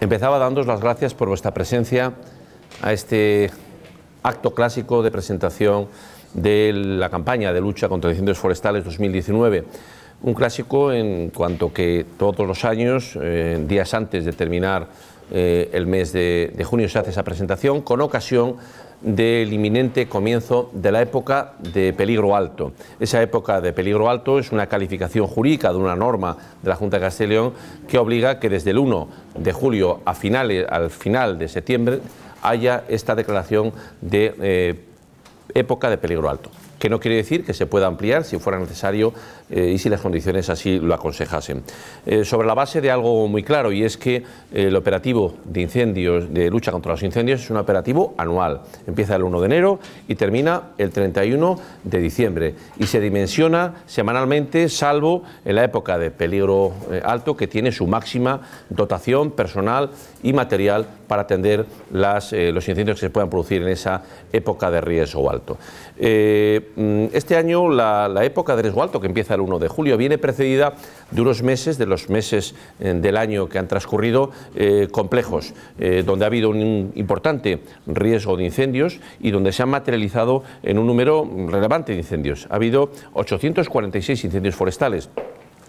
Empezaba dándos las gracias por vuestra presencia a este acto clásico de presentación de la campaña de lucha contra incendios forestales 2019. Un clásico en cuanto que todos los años, eh, días antes de terminar eh, el mes de, junio se hace esa presentación con ocasión del inminente comienzo de la época de peligro alto. Esa época de peligro alto es una calificación jurídica de una norma de la Junta de Castellón que obliga que desde el 1 de julio a finales, al final de septiembre haya esta declaración de eh, época de peligro alto que no quiere decir que se pueda ampliar si fuera necesario eh, y si las condiciones así lo aconsejasen. Eh, sobre la base de algo muy claro, y es que eh, el operativo de incendios, de lucha contra los incendios, es un operativo anual. Empieza el 1 de enero y termina el 31 de diciembre. Y se dimensiona semanalmente, salvo en la época de peligro alto, que tiene su máxima dotación personal y material para atender las, los incendios que se puedan producir en esa época de riesgo alto. Mm, este año la, época de riesgo alto, que empieza el 1 de julio, viene precedida de unos meses, de los meses eh, del año que han transcurrido, eh, complejos, eh, donde ha habido un importante riesgo de incendios y donde se han materializado en un número relevante de incendios. Ha habido 846 incendios forestales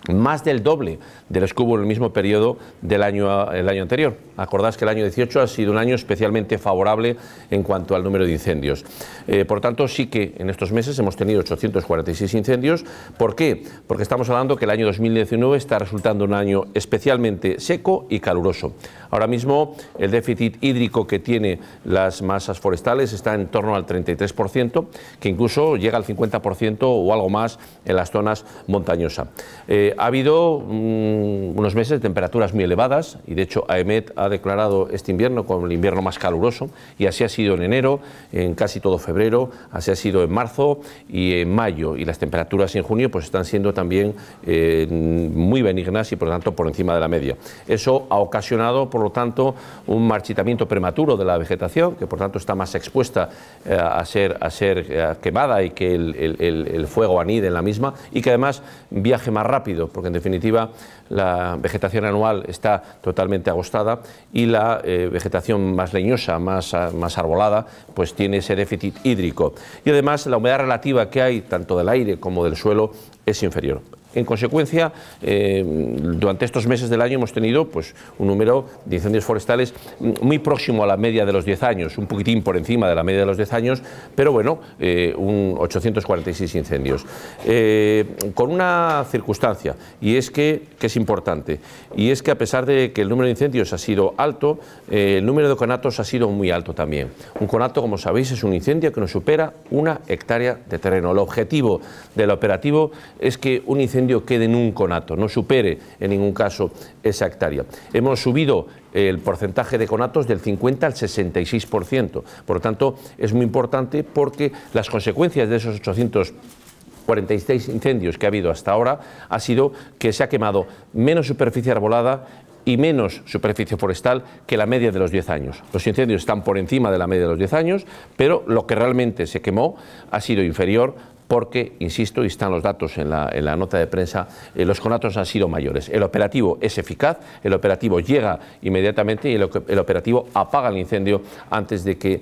más del doble del los en el mismo periodo del año, el año anterior. Acordáis que el año 18 ha sido un año especialmente favorable en cuanto al número de incendios. Eh, por tanto, sí que en estos meses hemos tenido 846 incendios. ¿Por qué? Porque estamos hablando que el año 2019 está resultando un año especialmente seco y caluroso. Ahora mismo el déficit hídrico que tiene las masas forestales está en torno al 33%, que incluso llega al 50% o algo más en las zonas montañosas. Eh, ha habido mm, unos meses de temperaturas muy elevadas y de hecho AEMET ha declarado este invierno como el invierno más caluroso y así ha sido en enero, en casi todo febrero, así ha sido en marzo y en mayo y las temperaturas en junio pues están siendo también eh, muy benignas y por lo tanto por encima de la media. Eso ha ocasionado por lo tanto un marchitamiento prematuro de la vegetación que por tanto está más expuesta eh, a ser, a ser eh, quemada y que el, el fuego anide en la misma y que además viaje más rápido porque en definitiva la vegetación anual está totalmente agostada y la eh, vegetación más leñosa, más, ah, más arbolada, pues tiene ese déficit hídrico. Y además la humedad relativa que hay, tanto del aire como del suelo, es inferior. En consecuencia, eh, durante estos meses del año hemos tenido pues, un número de incendios forestales muy próximo a la media de los 10 años, un poquitín por encima de la media de los 10 años, pero bueno, eh, un 846 incendios. Eh, con una circunstancia, y es que, que, es importante, y es que a pesar de que el número de incendios ha sido alto, el número de conatos ha sido muy alto también. Un conato, como sabéis, es un incendio que no supera una hectárea de terreno. El objetivo del operativo es que un incendio quede en un conato, no supere en ningún caso esa hectárea. Hemos subido el porcentaje de conatos del 50 al 66%. Por lo tanto, es muy importante porque las consecuencias de esos 846 incendios que ha habido hasta ahora ha sido que se ha quemado menos superficie arbolada y menos superficie forestal que la media de los 10 años. Los incendios están por encima de la media de los 10 años, pero lo que realmente se quemó ha sido inferior porque, insisto, y están los datos en la, nota de prensa, eh, los conatos han sido mayores. El operativo es eficaz, el operativo llega inmediatamente y el, operativo apaga el incendio antes de que eh,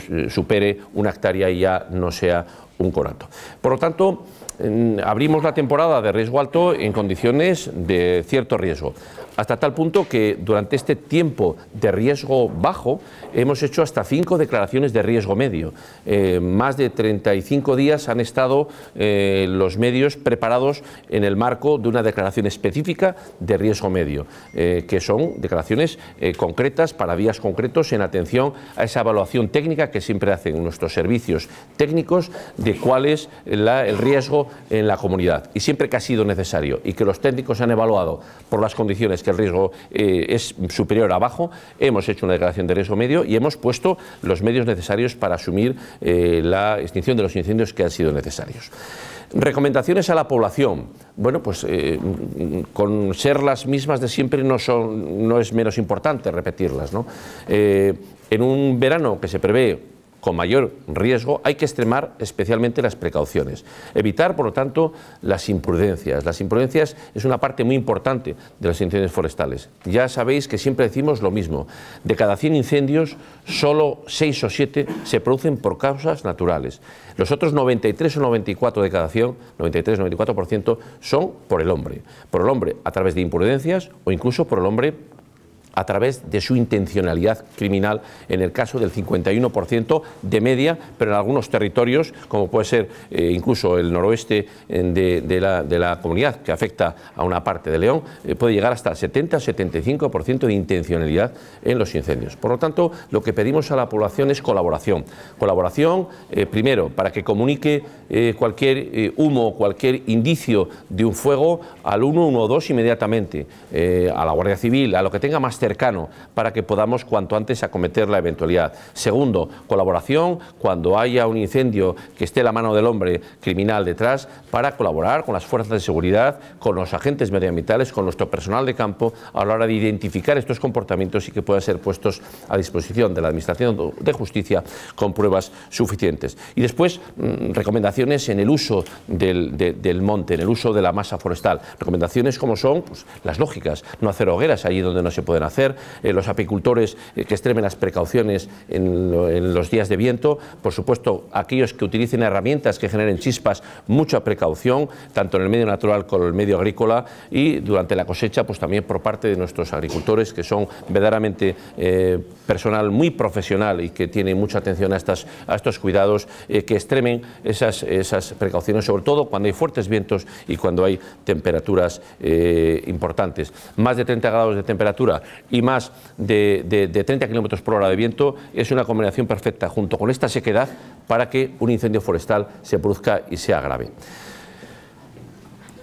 eh, supere una hectárea y ya no sea un conato. Por lo tanto, abrimos la temporada de riesgo alto en condiciones de cierto riesgo hasta tal punto que durante este tiempo de riesgo bajo hemos hecho hasta cinco declaraciones de riesgo medio. Eh, más de 35 días han estado eh, los medios preparados en el marco de una declaración específica de riesgo medio, eh, que son declaraciones concretas para vías concretos en atención a esa evaluación técnica que siempre hacen nuestros servicios técnicos de cuál es el riesgo en la comunidad. Y siempre que ha sido necesario y que los técnicos han evaluado por las condiciones que el riesgo eh, es superior a bajo, hemos hecho una declaración de riesgo medio y hemos puesto los medios necesarios para asumir eh, la extinción de los incendios que han sido necesarios. Recomendaciones a la población. Bueno, pues eh, con ser las mismas de siempre no, son, no es menos importante repetirlas. en un verano que se prevé con mayor riesgo, hay que extremar especialmente las precauciones. Evitar, por lo tanto, las imprudencias. Las imprudencias es una parte muy importante de los incendios forestales. Ya sabéis que siempre decimos lo mismo. De cada 100 incendios, solo 6 o 7 se producen por causas naturales. Los otros 93 o 94 de cada 100, 93 94% son por el hombre. Por el hombre a través de imprudencias o incluso por el hombre a través de su intencionalidad criminal, en el caso del 51% de media, pero en algunos territorios, como puede ser eh, incluso el noroeste de, la, comunidad, que afecta a una parte de León, eh, puede llegar hasta el 70-75% de intencionalidad en los incendios. Por lo tanto, lo que pedimos a la población es colaboración. Colaboración, eh, primero, para que comunique cualquier humo, cualquier indicio de un fuego al 112 inmediatamente, a la Guardia Civil, a lo que tenga más para que podamos cuanto antes acometer la eventualidad. Segundo, colaboración cuando haya un incendio que esté la mano del hombre criminal detrás para colaborar con las fuerzas de seguridad, con los agentes medioambientales, con nuestro personal de campo a la hora de identificar estos comportamientos y que puedan ser puestos a disposición de la Administración de Justicia con pruebas suficientes. Y después, mm, recomendaciones en el uso del, monte, en el uso de la masa forestal. Recomendaciones como son pues, las lógicas, no hacer hogueras allí donde no se pueden hacer hacer, eh, los apicultores eh, que extremen las precauciones en, los días de viento, por supuesto aquellos que utilicen herramientas que generen chispas, mucha precaución, tanto en el medio natural como en el medio agrícola y durante la cosecha pues también por parte de nuestros agricultores que son verdaderamente eh, personal muy profesional y que tienen mucha atención a, estas, a estos cuidados, que extremen esas, esas precauciones, sobre todo cuando hay fuertes vientos y cuando hay temperaturas importantes. Más de 30 grados de temperatura y más de, 30 kilómetros por hora de viento es una combinación perfecta junto con esta sequedad para que un incendio forestal se produzca y sea grave.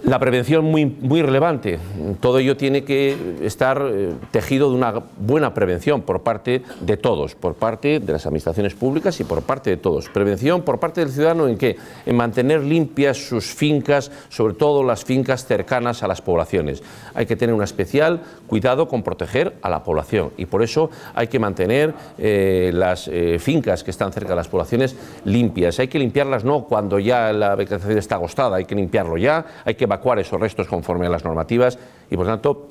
La prevención muy, muy relevante. Todo ello tiene que estar eh, tejido de una buena prevención por parte de todos, por parte de las administraciones públicas y por parte de todos. Prevención por parte del ciudadano en qué? En mantener limpias sus fincas, sobre todo las fincas cercanas a las poblaciones. Hay que tener un especial cuidado con proteger a la población y por eso hay que mantener eh, las eh, fincas que están cerca de las poblaciones limpias. Hay que limpiarlas no cuando ya la vegetación está agostada, hay que limpiarlo ya, hay que evacuar esos restos conforme a las normativas y, por tanto,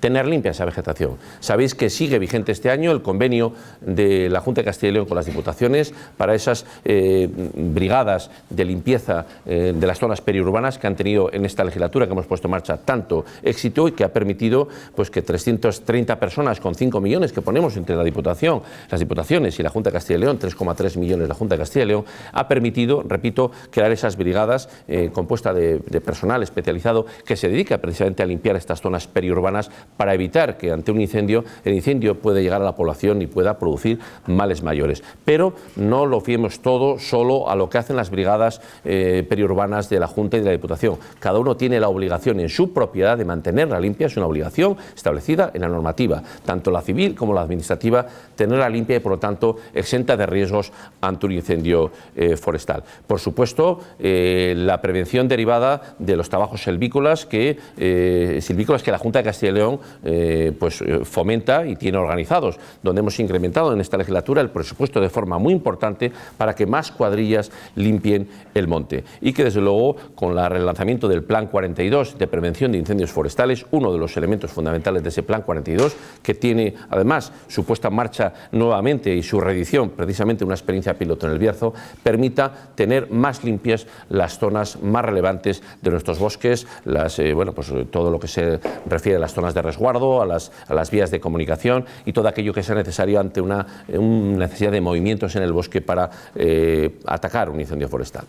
tener limpia esa vegetación. Sabéis que sigue vigente este año el convenio de la Junta de Castilla y León con las Diputaciones para esas eh, brigadas de limpieza eh, de las zonas periurbanas que han tenido en esta legislatura, que hemos puesto en marcha tanto éxito y que ha permitido pues, que 330 personas con 5 millones que ponemos entre la Diputación, las Diputaciones y la Junta de Castilla y León, 3,3 millones la Junta de Castilla y León, ha permitido, repito, crear esas brigadas eh, compuestas de personal especializado que se dedica precisamente a limpiar estas zonas periurbanas para evitar que ante un incendio el incendio pueda llegar a la población y pueda producir males mayores. Pero no lo fiemos todo solo a lo que hacen las brigadas eh, periurbanas de la Junta y de la Diputación. Cada uno tiene la obligación en su propiedad de mantenerla limpia, es una obligación establecida en la normativa, tanto la civil como la administrativa, tenerla limpia y por lo tanto exenta de riesgos ante un incendio eh, forestal. Por supuesto, eh, la prevención derivada de los trabajos silvícolas que, silvícolas que la Junta de Castilla y León eh, pues, eh, fomenta y tiene organizados, donde hemos incrementado en esta legislatura el presupuesto de forma muy importante para que más cuadrillas limpien el monte. Y que desde luego con el relanzamiento del Plan 42 de prevención de incendios forestales, uno de los elementos fundamentales de ese Plan 42, que tiene además su puesta en marcha nuevamente y su reedición, precisamente una experiencia piloto en el Bierzo, permita tener más limpias las zonas más relevantes de nuestros bosques, las, eh, bueno, pues, todo lo que se refiere a las zonas de resguardo, a las, a las vías de comunicación y todo aquello que sea necesario ante una, eh, necesidad de movimientos en el bosque para eh, atacar un incendio forestal.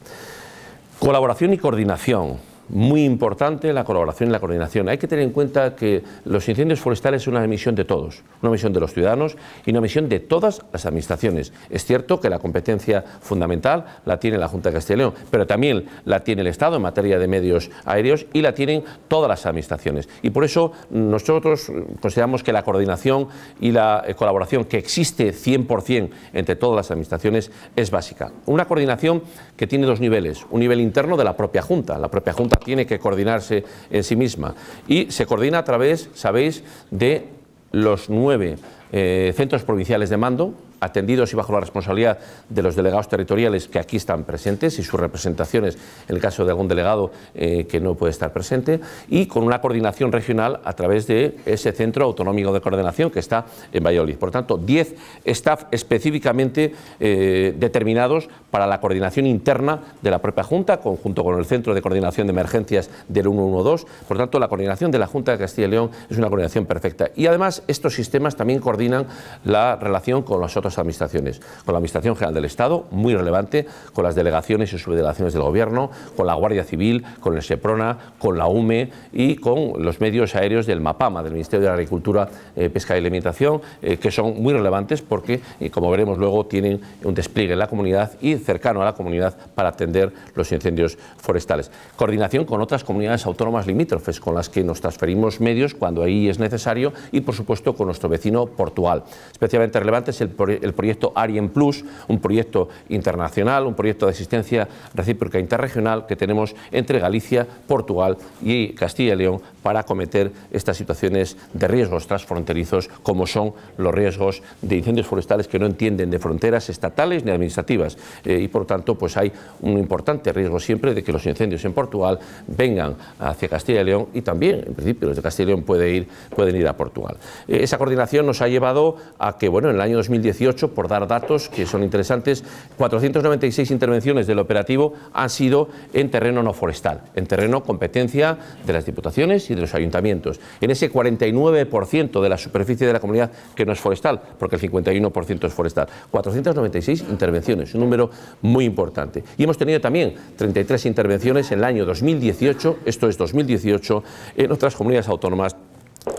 Colaboración y coordinación muy importante la colaboración y la coordinación. Hay que tener en cuenta que los incendios forestales es una misión de todos, una misión de los ciudadanos y una misión de todas las administraciones. Es cierto que la competencia fundamental la tiene la Junta de Castilla y León, pero también la tiene el Estado en materia de medios aéreos y la tienen todas las administraciones. Y por eso nosotros consideramos que la coordinación y la eh, colaboración que existe 100% entre todas las administraciones es básica. Una coordinación que tiene dos niveles, un nivel interno de la propia Junta, la propia Junta tiene que coordinarse en sí misma. Y se coordina a través, sabéis, de los nueve eh, centros provinciales de mando, atendidos y bajo la responsabilidad de los delegados territoriales que aquí están presentes y sus representaciones en el caso de algún delegado eh, que no puede estar presente y con una coordinación regional a través de ese centro autonómico de coordinación que está en Valladolid. Por tanto, 10 staff específicamente eh, determinados para la coordinación interna de la propia Junta, conjunto con el Centro de Coordinación de Emergencias del 112. Por tanto, la coordinación de la Junta de Castilla y León es una coordinación perfecta. Y además, estos sistemas también coordinan la relación con los otros administraciones, con la Administración General del Estado, muy relevante, con las delegaciones y subdelegaciones del Gobierno, con la Guardia Civil, con el SEPRONA, con la UME y con los medios aéreos del MAPAMA, del Ministerio de Agricultura, eh, Pesca y Alimentación, eh, que son muy relevantes porque, eh, como veremos luego, tienen un despliegue en la comunidad y cercano a la comunidad para atender los incendios forestales. Coordinación con otras comunidades autónomas limítrofes con las que nos transferimos medios cuando ahí es necesario y, por supuesto, con nuestro vecino Portugal. Especialmente relevante es el, el proyecto Arien Plus, un proyecto internacional, un proyecto de asistencia recíproca interregional que tenemos entre Galicia, Portugal y Castilla y León para acometer estas situaciones de riesgos transfronterizos como son los riesgos de incendios forestales que no entienden de fronteras estatales ni administrativas eh, y por tanto pues hay un importante riesgo siempre de que los incendios en Portugal vengan hacia Castilla y León y también en principio los de Castilla y León puede ir, pueden ir a Portugal. Eh, esa coordinación nos ha llevado a que bueno en el año 2018 por dar datos que son interesantes, 496 intervenciones del operativo han sido en terreno no forestal, en terreno competencia de las diputaciones y de los ayuntamientos. En ese 49% de la superficie de la comunidad que no es forestal, porque el 51% es forestal. 496 intervenciones, un número muy importante. Y hemos tenido también 33 intervenciones en el año 2018, esto es 2018, en otras comunidades autónomas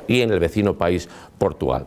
y en el vecino país Portugal.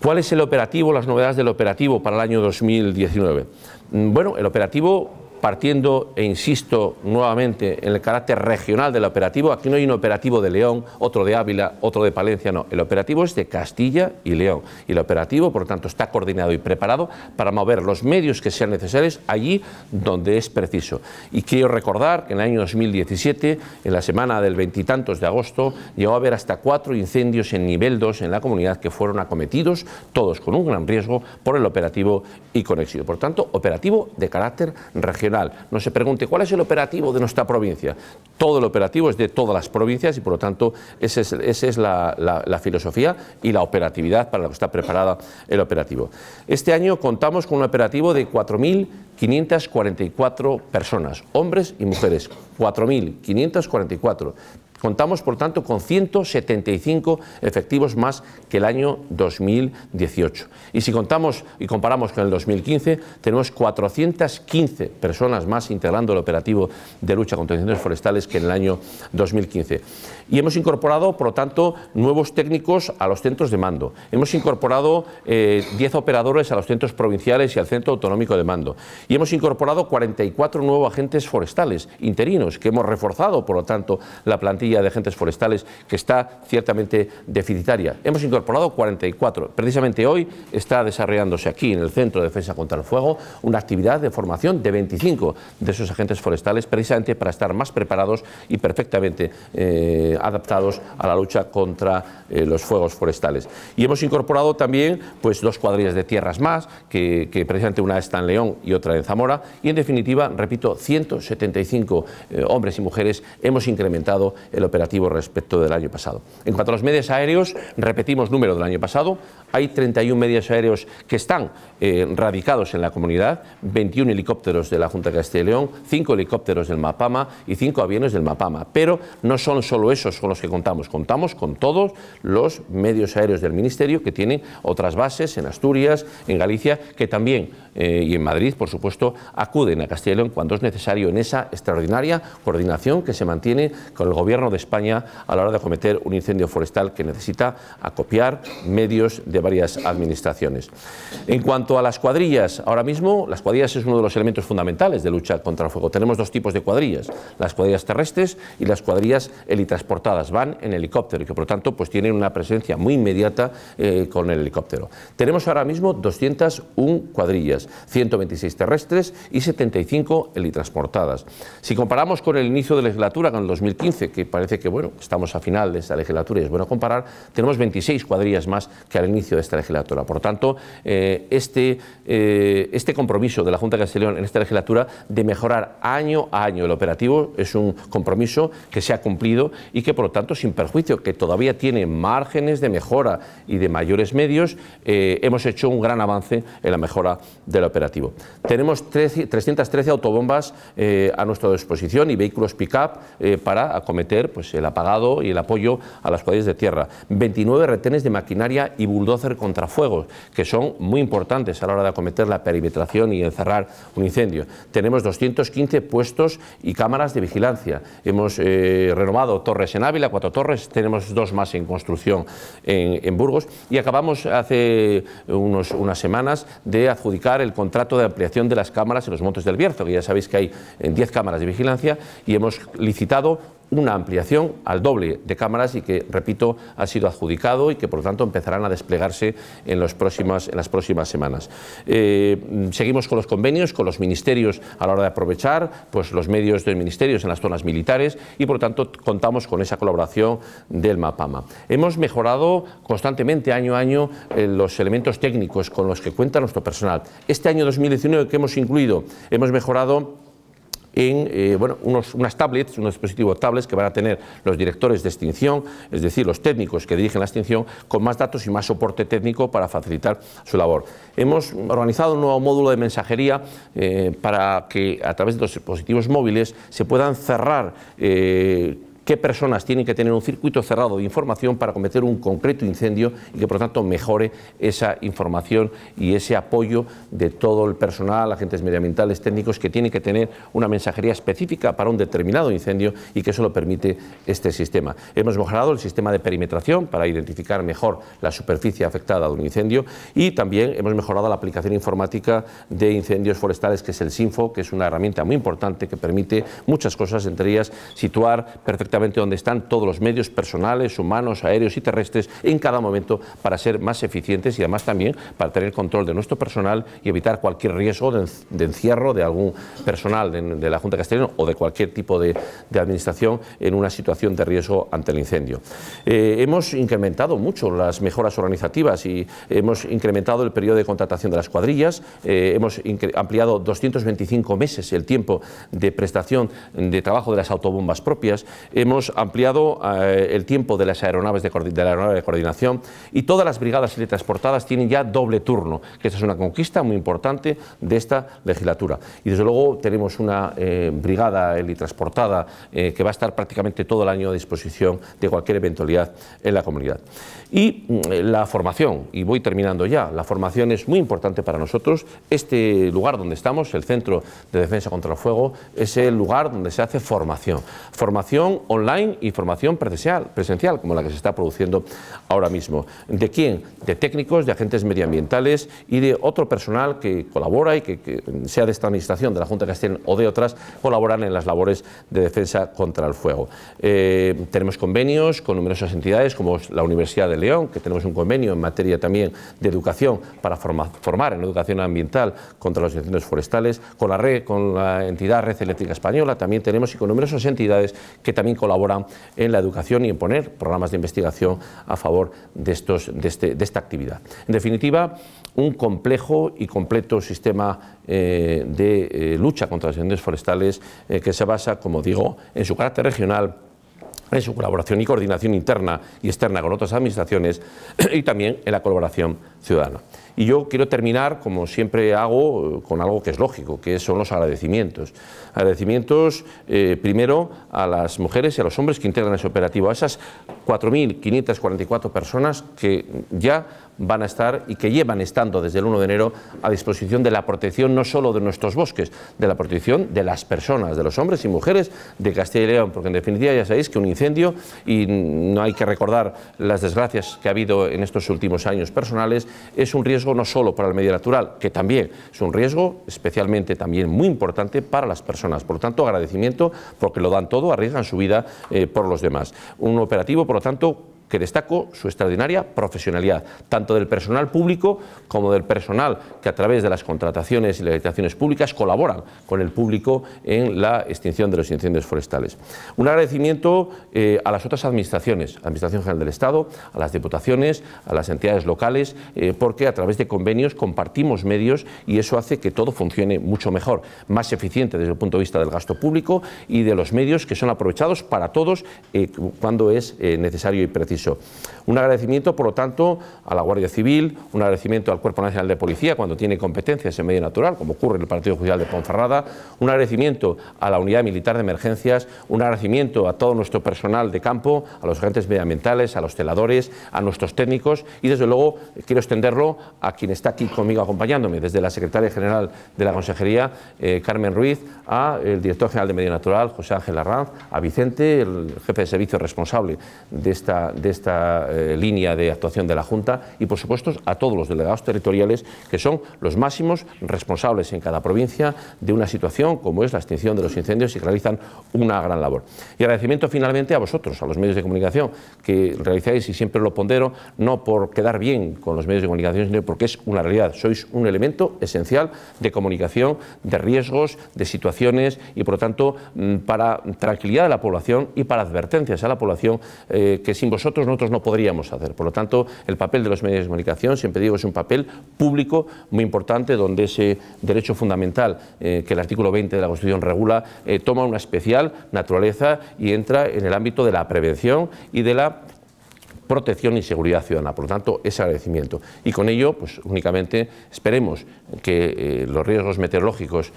¿Cuál es el operativo, las novedades del operativo para el año 2019? Mm, bueno, el operativo partiendo, e insisto nuevamente, en el carácter regional del operativo. Aquí no hay un operativo de León, otro de Ávila, otro de Palencia, no. El operativo es de Castilla y León. Y el operativo, por lo tanto, está coordinado y preparado para mover los medios que sean necesarios allí donde es preciso. Y quiero recordar que en el año 2017, en la semana del veintitantos de agosto, llegó a haber hasta cuatro incendios en nivel 2 en la comunidad que fueron acometidos, todos con un gran riesgo, por el operativo y con éxito, Por tanto, operativo de carácter regional no se pregunte cuál es el operativo de nuestra provincia. Todo el operativo es de todas las provincias y por lo tanto esa es, la, la, filosofía y la operatividad para la que está preparada el operativo. Este año contamos con un operativo de 4.544 personas, hombres y mujeres, 4.544 Contamos, por tanto, con 175 efectivos más que el año 2018. Y si contamos y comparamos con el 2015, tenemos 415 personas más integrando el operativo de lucha contra incendios forestales que en el año 2015. Y hemos incorporado, por lo tanto, nuevos técnicos a los centros de mando. Hemos incorporado 10 eh, operadores a los centros provinciales y al centro autonómico de mando. Y hemos incorporado 44 nuevos agentes forestales interinos, que hemos reforzado, por lo tanto, la plantilla de Agentes Forestales, que está ciertamente deficitaria. Hemos incorporado 44. Precisamente hoy está desarrollándose aquí, en el Centro de Defensa contra el Fuego, una actividad de formación de 25 de esos agentes forestales, precisamente para estar más preparados y perfectamente eh, adaptados a la lucha contra eh, los fuegos forestales. Y hemos incorporado también pues, dos cuadrillas de tierras más, que, precisamente una está en León y otra en Zamora, y en definitiva, repito, 175 eh, hombres y mujeres hemos incrementado operativo respecto del año pasado. En cuanto a los medios aéreos, repetimos número del año pasado, hay 31 medios aéreos que están eh, radicados en la comunidad, 21 helicópteros de la Junta de Castilla y León, 5 helicópteros del Mapama y 5 aviones del Mapama. Pero no son solo esos con los que contamos, contamos con todos los medios aéreos del Ministerio que tienen otras bases en Asturias, en Galicia, que también, eh, y en Madrid, por supuesto, acuden a Castilla y León cuando es necesario en esa extraordinaria coordinación que se mantiene con el Gobierno de España a la hora de cometer un incendio forestal que necesita acopiar medios de varias administraciones. En cuanto a las cuadrillas, ahora mismo las cuadrillas es uno de los elementos fundamentales de lucha contra el fuego. Tenemos dos tipos de cuadrillas, las cuadrillas terrestres y las cuadrillas helitransportadas, van en helicóptero y que por lo tanto pues tienen una presencia muy inmediata eh, con el helicóptero. Tenemos ahora mismo 201 cuadrillas, 126 terrestres y 75 helitransportadas. Si comparamos con el inicio de la legislatura, con el 2015, que parece que bueno, estamos a final de esta legislatura y es bueno comparar, tenemos 26 cuadrillas más que al inicio de esta legislatura. Por tanto, eh, este, eh, este compromiso de la Junta de Castellón en esta legislatura de mejorar año a año el operativo es un compromiso que se ha cumplido y que por lo tanto, sin perjuicio que todavía tiene márgenes de mejora y de mayores medios, eh, hemos hecho un gran avance en la mejora del operativo. Tenemos 313 autobombas a nuestra disposición y vehículos pick-up para acometer pues, el apagado y el apoyo a las cuadrillas de tierra. 29 retenes de maquinaria y bulldozer contra que son muy importantes a la hora de acometer la perimetración y encerrar un incendio. Tenemos 215 puestos y cámaras de vigilancia. Hemos eh, renovado torres en Ávila, cuatro torres, tenemos dos más en construcción en, Burgos y acabamos hace unas semanas de adjudicar el contrato de ampliación de las cámaras en los Montes del Bierzo, que ya sabéis que hay 10 cámaras de vigilancia y hemos licitado una ampliación al doble de cámaras y que, repito, ha sido adjudicado y que, por lo tanto, empezarán a desplegarse en, en las próximas semanas. Eh, seguimos con los convenios, con los ministerios a la hora de aprovechar pues, los medios de ministerios en las zonas militares y, por lo tanto, contamos con esa colaboración del MAPAMA. Hemos mejorado constantemente, año a año, eh, los elementos técnicos con los que cuenta nuestro personal. Este año 2019 que hemos incluido, hemos mejorado en eh, bueno, unas tablets, unos dispositivos tablets que van a tener los directores de extinción, es decir, los técnicos que dirigen la extinción, con más datos y más soporte técnico para facilitar su labor. Hemos organizado un nuevo módulo de mensajería eh, para que a través de los dispositivos móviles se puedan cerrar eh, qué personas tienen que tener un circuito cerrado de información para cometer un concreto incendio y que por lo tanto mejore esa información y ese apoyo de todo el personal, agentes medioambientales, técnicos, que tienen que tener una mensajería específica para un determinado incendio y que eso lo permite este sistema. Hemos mejorado el sistema de perimetración para identificar mejor la superficie afectada de un incendio y también hemos mejorado la aplicación informática de incendios forestales, que es el SINFO, que es una herramienta muy importante que permite muchas cosas, entre ellas situar perfectamente donde dónde están todos los medios personales, humanos, aéreos y terrestres en cada momento para ser más eficientes y además también para tener control de nuestro personal y evitar cualquier riesgo de, encierro de algún personal de, la Junta Castellana o de cualquier tipo de, administración en una situación de riesgo ante el incendio. Eh, hemos incrementado mucho las mejoras organizativas y hemos incrementado el periodo de contratación de las cuadrillas, eh, hemos ampliado 225 meses el tiempo de prestación de trabajo de las autobombas propias hemos ampliado eh, el tiempo de las aeronaves de, coordinación y todas las brigadas teletransportadas tienen ya doble turno, que esta es una conquista muy importante de esta legislatura. Y desde luego tenemos una eh, brigada helitransportada eh, que va a estar prácticamente todo el año a disposición de cualquier eventualidad en la comunidad. Y mm, la formación, y voy terminando ya, la formación es muy importante para nosotros. Este lugar donde estamos, el Centro de Defensa contra el Fuego, es el lugar donde se hace formación. Formación online y formación presencial, presencial, como la que se está produciendo ahora mismo. ¿De quién? De técnicos, de agentes medioambientales y de otro personal que colabora y que, sea de esta administración, de la Junta de Castellón o de otras, colaboran en las labores de defensa contra el fuego. Eh, tenemos convenios con numerosas entidades como la Universidad de León, que tenemos un convenio en materia también de educación para formar, formar en educación ambiental contra los incendios forestales, con la red, con la entidad Red Eléctrica Española también tenemos y con numerosas entidades que también colaboran en la educación y en poner programas de investigación a favor de, estos, de, este, esta actividad. En definitiva, un complejo y completo sistema eh, de eh, lucha contra las incendios forestales eh, que se basa, como digo, en su carácter regional, en su colaboración y coordinación interna y externa con otras administraciones y también en la colaboración ciudadana. Y yo quiero terminar, como siempre hago, con algo que es lógico, que son los agradecimientos. Agradecimientos eh, primero a las mujeres y a los hombres que integran ese operativo, a esas 4.544 personas que ya van a estar y que llevan estando desde el 1 de enero a disposición de la protección no solo de nuestros bosques, de la protección de las personas, de los hombres y mujeres de Castilla y León, porque en definitiva ya sabéis que un incendio, y no hay que recordar las desgracias que ha habido en estos últimos años personales, es un riesgo no solo para el medio natural, que también es un riesgo especialmente también muy importante para las personas. Por lo tanto, agradecimiento porque lo dan todo, arriesgan su vida eh, por los demás. Un operativo, por lo tanto, que destaco su extraordinaria profesionalidad, tanto del personal público como del personal que a través de las contrataciones y las licitaciones públicas colaboran con el público en la extinción de los incendios forestales. Un agradecimiento eh, a las otras administraciones, a la Administración General del Estado, a las diputaciones, a las entidades locales, eh, porque a través de convenios compartimos medios y eso hace que todo funcione mucho mejor, más eficiente desde el punto de vista del gasto público y de los medios que son aprovechados para todos eh, cuando es necesario y preciso. Un agradecimiento, por lo tanto, a la Guardia Civil, un agradecimiento al Cuerpo Nacional de Policía cuando tiene competencias en medio natural, como ocurre en el Partido Judicial de Ponferrada, un agradecimiento a la Unidad Militar de Emergencias, un agradecimiento a todo nuestro personal de campo, a los agentes medioambientales, a los teladores, a nuestros técnicos y, desde luego, quiero extenderlo a quien está aquí conmigo acompañándome, desde la Secretaria General de la Consejería, eh, Carmen Ruiz, a el Director General de Medio Natural, José Ángel Arranz, a Vicente, el jefe de servicio responsable de esta, esta eh, línea de actuación de la Junta y, por supuesto, a todos los delegados territoriales que son los máximos responsables en cada provincia de una situación como es la extinción de los incendios y que realizan una gran labor. Y agradecimiento finalmente a vosotros, a los medios de comunicación, que realizáis, y siempre lo pondero, no por quedar bien con los medios de comunicación, sino porque es una realidad. Sois un elemento esencial de comunicación, de riesgos, de situaciones y, por lo tanto, mm, para tranquilidad de la población y para advertencias a la población eh, que sin vosotros nosotros, no podríamos hacer. Por lo tanto, el papel de los medios de comunicación, siempre digo, es un papel público muy importante donde ese derecho fundamental eh, que el artículo 20 de la Constitución regula eh, toma una especial naturaleza y entra en el ámbito de la prevención y de la protección y seguridad ciudadana. Por lo tanto, ese agradecimiento. Y con ello, pues únicamente esperemos que eh, los riesgos meteorológicos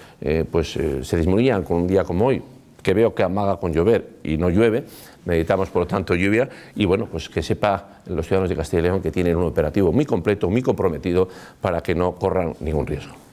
pues, se disminuyan con un día como hoy, que veo que amaga con llover y no llueve, Necesitamos, por lo tanto, lluvia y, bueno, pues que sepa los ciudadanos de Castilla y León que tienen un operativo muy completo, muy comprometido para que no corran ningún riesgo.